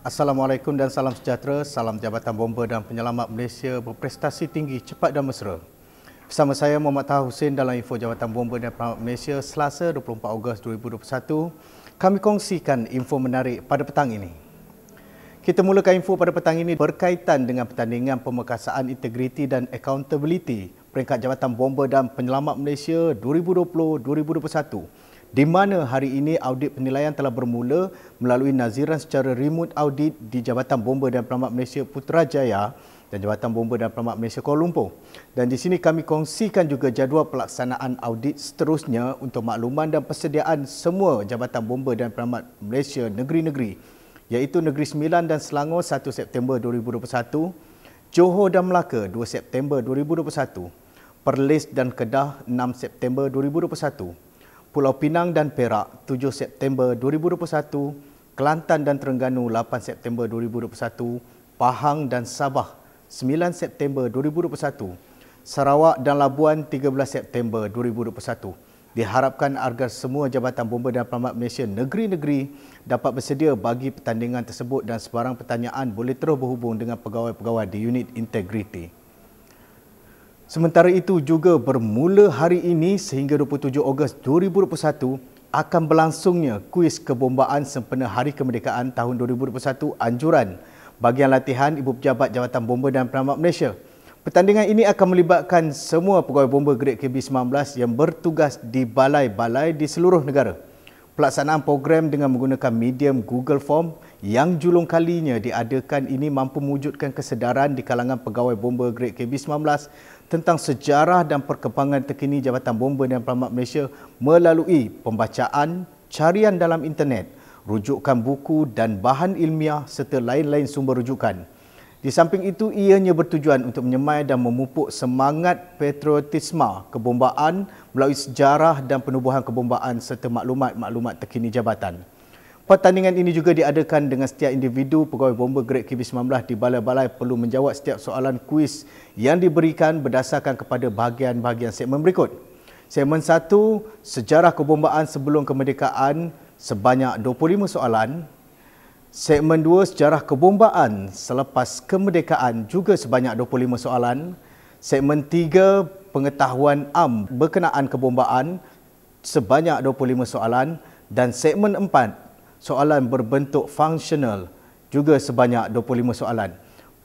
Assalamualaikum dan salam sejahtera. Salam Jabatan bomber dan Penyelamat Malaysia berprestasi tinggi, cepat dan mesra. Bersama saya Muhammad Taha Hussein dalam info Jabatan bomber dan Penyelamat Malaysia Selasa 24 Ogos 2021. Kami kongsikan info menarik pada petang ini. Kita mulakan info pada petang ini berkaitan dengan pertandingan pemerkasaan integriti dan accountability peringkat Jabatan bomber dan Penyelamat Malaysia 2020-2021 di mana hari ini audit penilaian telah bermula melalui naziran secara remote audit di Jabatan Bomba dan Pelamat Malaysia Putrajaya dan Jabatan Bomba dan Pelamat Malaysia Kuala Lumpur. Dan di sini kami kongsikan juga jadual pelaksanaan audit seterusnya untuk makluman dan persediaan semua Jabatan Bomba dan Pelamat Malaysia negeri-negeri iaitu Negeri Sembilan dan Selangor 1 September 2021, Johor dan Melaka 2 September 2021, Perlis dan Kedah 6 September 2021, Pulau Pinang dan Perak 7 September 2021, Kelantan dan Terengganu 8 September 2021, Pahang dan Sabah 9 September 2021, Sarawak dan Labuan 13 September 2021. Diharapkan agar semua Jabatan Bomba dan Pelamat Malaysia negeri-negeri dapat bersedia bagi pertandingan tersebut dan sebarang pertanyaan boleh terus berhubung dengan pegawai-pegawai di unit integriti. Sementara itu juga bermula hari ini sehingga 27 Ogos 2021 akan berlangsungnya kuis kebombaan sempena Hari Kemerdekaan tahun 2021 anjuran bagian latihan Ibu Pejabat jabatan Bomba dan Penamat Malaysia. Pertandingan ini akan melibatkan semua pegawai bomba grade KB-19 yang bertugas di balai-balai di seluruh negara. Pelaksanaan program dengan menggunakan medium Google Form yang julung kalinya diadakan ini mampu mewujudkan kesedaran di kalangan pegawai bomba Grade KB-19 tentang sejarah dan perkembangan terkini Jabatan Bomba dan Pelamat Malaysia melalui pembacaan, carian dalam internet, rujukan buku dan bahan ilmiah serta lain-lain sumber rujukan. Di samping itu, ianya bertujuan untuk menyemai dan memupuk semangat patriotisma kebombaan melalui sejarah dan penubuhan kebombaan serta maklumat-maklumat terkini jabatan. Pertandingan ini juga diadakan dengan setiap individu pegawai bomba Great KB19 di balai-balai perlu menjawab setiap soalan kuis yang diberikan berdasarkan kepada bahagian-bahagian segmen berikut. Segmen 1, Sejarah Kebombaan Sebelum Kemerdekaan sebanyak 25 soalan. Segmen 2 Sejarah Kebombaan Selepas Kemerdekaan juga sebanyak 25 soalan. Segmen 3 Pengetahuan Am Berkenaan Kebombaan sebanyak 25 soalan. Dan segmen 4 Soalan Berbentuk Fungsional juga sebanyak 25 soalan.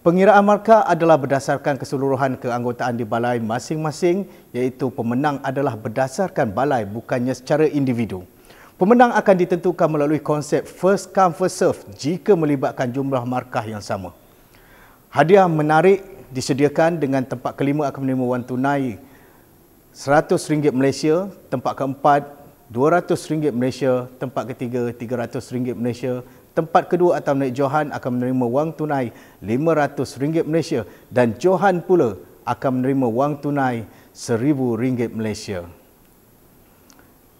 Pengiraan markah adalah berdasarkan keseluruhan keanggotaan di balai masing-masing iaitu pemenang adalah berdasarkan balai bukannya secara individu. Pemenang akan ditentukan melalui konsep first come first serve jika melibatkan jumlah markah yang sama. Hadiah menarik disediakan dengan tempat kelima akan menerima wang tunai RM100 Malaysia, tempat keempat RM200 Malaysia, tempat ketiga RM300 Malaysia, tempat kedua atau naik Johan akan menerima wang tunai RM500 Malaysia dan Johan pula akan menerima wang tunai RM1000 Malaysia.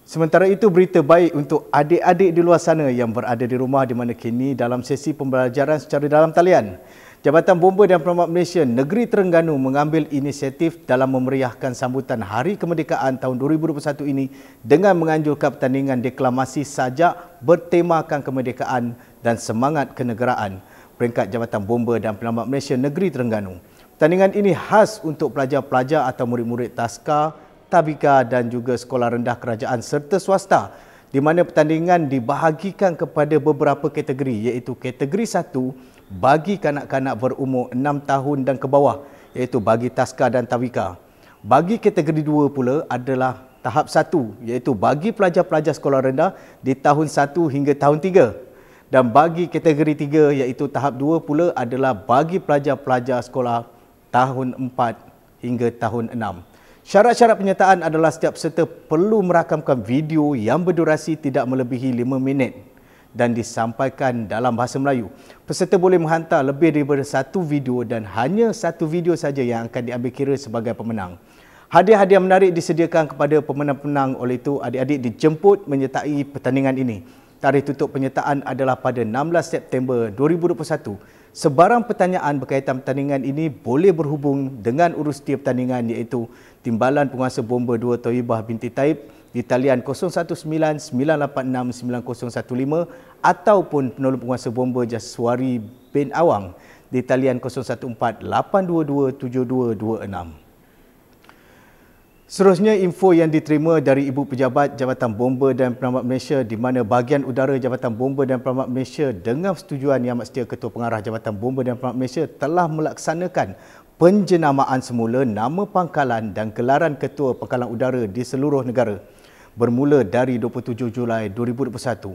Sementara itu berita baik untuk adik-adik di luar sana yang berada di rumah di mana kini dalam sesi pembelajaran secara dalam talian. Jabatan Bomba dan Peramat Malaysia Negeri Terengganu mengambil inisiatif dalam memeriahkan sambutan Hari Kemerdekaan tahun 2021 ini dengan menganjurkan pertandingan deklamasi sajak bertemakan kemerdekaan dan semangat kenegaraan peringkat Jabatan Bomba dan Peramat Malaysia Negeri Terengganu. Pertandingan ini khas untuk pelajar-pelajar atau murid-murid taskar tabika dan juga sekolah rendah kerajaan serta swasta di mana pertandingan dibahagikan kepada beberapa kategori iaitu kategori 1 bagi kanak-kanak berumur 6 tahun dan ke bawah iaitu bagi taska dan tabika. Bagi kategori 2 pula adalah tahap 1 iaitu bagi pelajar-pelajar sekolah rendah di tahun 1 hingga tahun 3 dan bagi kategori tiga, iaitu tahap dua pula adalah bagi pelajar-pelajar sekolah tahun empat hingga tahun enam. Syarat-syarat penyertaan adalah setiap peserta perlu merakamkan video yang berdurasi tidak melebihi 5 minit dan disampaikan dalam bahasa Melayu. Peserta boleh menghantar lebih daripada satu video dan hanya satu video saja yang akan diambil kira sebagai pemenang. Hadiah-hadiah menarik disediakan kepada pemenang-pemenang oleh itu adik-adik dijemput menyertai pertandingan ini. Tarikh tutup penyertaan adalah pada 16 September 2021. Sebarang pertanyaan berkaitan pertandingan ini boleh berhubung dengan urus tiap pertandingan iaitu Timbalan Penguasa Bomba 2 Toibah Binti Taib di talian 019-986-9015 ataupun Penolong Penguasa Bomba Jaswari Bin Awang di talian 014-822-7226. Seterusnya info yang diterima dari Ibu Pejabat Jabatan Bomba dan Penamat Malaysia di mana bahagian udara Jabatan Bomba dan Penamat Malaysia dengan setujuan Yang Amat Setia Ketua Pengarah Jabatan Bomba dan Penamat Malaysia telah melaksanakan penjenamaan semula nama pangkalan dan gelaran Ketua Pangkalan Udara di seluruh negara bermula dari 27 Julai 2021.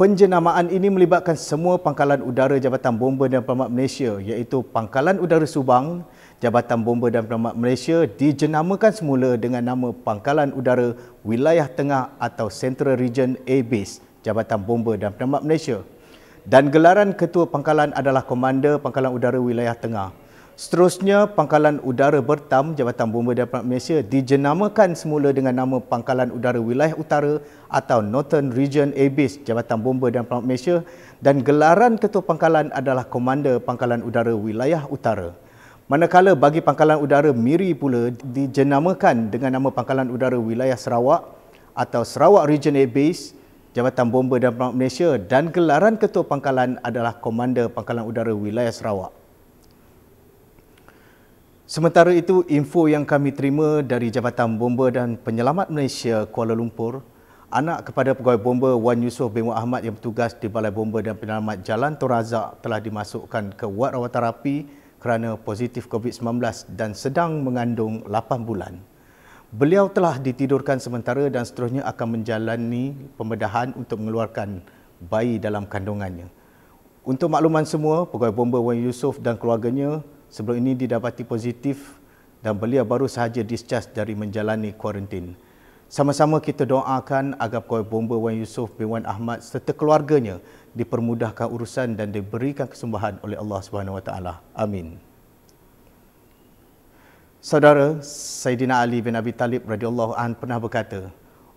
Penjenamaan ini melibatkan semua pangkalan udara Jabatan Bomba dan Peramat Malaysia iaitu Pangkalan Udara Subang, Jabatan Bomba dan Peramat Malaysia dijenamakan semula dengan nama Pangkalan Udara Wilayah Tengah atau Central Region A Base Jabatan Bomba dan Peramat Malaysia. Dan gelaran ketua pangkalan adalah Komander Pangkalan Udara Wilayah Tengah. Seterusnya, Pangkalan Udara Bertam Jabatan Bomba dan Departemen Malaysia dijenamakan semula dengan nama Pangkalan Udara Wilayah Utara atau Northern Region Air Jabatan Bomba dan Departemen Malaysia dan gelaran Ketua Pangkalan adalah Komander Pangkalan Udara Wilayah Utara. Manakala bagi Pangkalan Udara Miri pula dijenamakan dengan nama Pangkalan Udara Wilayah Sarawak atau Sarawak Region Air Jabatan Bomba dan Departemen Malaysia dan gelaran Ketua Pangkalan adalah Komander Pangkalan Udara Wilayah Sarawak. Sementara itu, info yang kami terima dari Jabatan Bomba dan Penyelamat Malaysia Kuala Lumpur, anak kepada pegawai bomba Wan Yusof bin Muhammad yang bertugas di Balai Bomba dan Penyelamat Jalan Tun telah dimasukkan ke wad rawat terapi kerana positif COVID-19 dan sedang mengandung 8 bulan. Beliau telah ditidurkan sementara dan seterusnya akan menjalani pembedahan untuk mengeluarkan bayi dalam kandungannya. Untuk makluman semua, pegawai bomba Wan Yusof dan keluarganya sebelum ini didapati positif dan beliau baru sahaja discharge dari menjalani kuarantin. Sama-sama kita doakan agar Kuala Bomba Wan Yusof bin Wan Ahmad serta keluarganya dipermudahkan urusan dan diberikan kesembahan oleh Allah Subhanahu Wa Taala. Amin. Saudara Saidina Ali bin Abi Talib radhiyallahu an pernah berkata,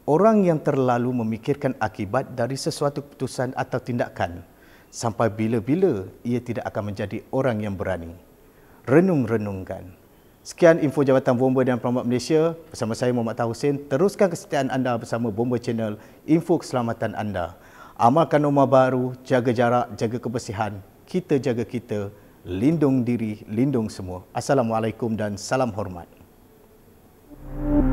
orang yang terlalu memikirkan akibat dari sesuatu keputusan atau tindakan sampai bila-bila ia tidak akan menjadi orang yang berani renung-renungkan. Sekian info Jabatan Bomba dan Peramat Malaysia. Bersama saya Muhammad Tahusin, teruskan kesetiaan anda bersama Bomba Channel Info Keselamatan Anda. Amalkan rumah baru, jaga jarak, jaga kebersihan. Kita jaga kita, lindung diri, lindung semua. Assalamualaikum dan salam hormat. Thank you.